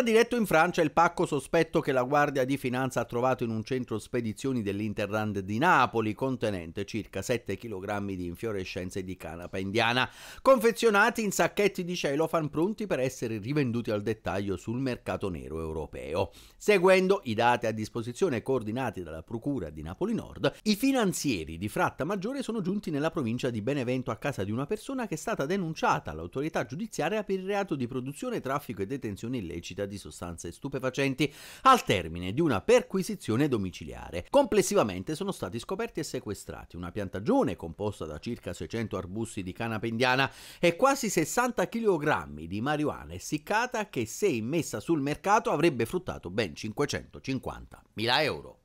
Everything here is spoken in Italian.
Sarà diretto in Francia il pacco sospetto che la Guardia di Finanza ha trovato in un centro spedizioni dell'Interland di Napoli, contenente circa 7 kg di infiorescenze di canapa indiana, confezionati in sacchetti di celofan pronti per essere rivenduti al dettaglio sul mercato nero europeo. Seguendo i dati a disposizione coordinati dalla Procura di Napoli Nord, i finanzieri di Fratta Maggiore sono giunti nella provincia di Benevento a casa di una persona che è stata denunciata all'autorità giudiziaria per il reato di produzione, traffico e detenzione illecita di sostanze stupefacenti al termine di una perquisizione domiciliare. Complessivamente sono stati scoperti e sequestrati una piantagione composta da circa 600 arbusti di canapa indiana e quasi 60 kg di marijuana essiccata che se immessa sul mercato avrebbe fruttato ben 550.000 euro.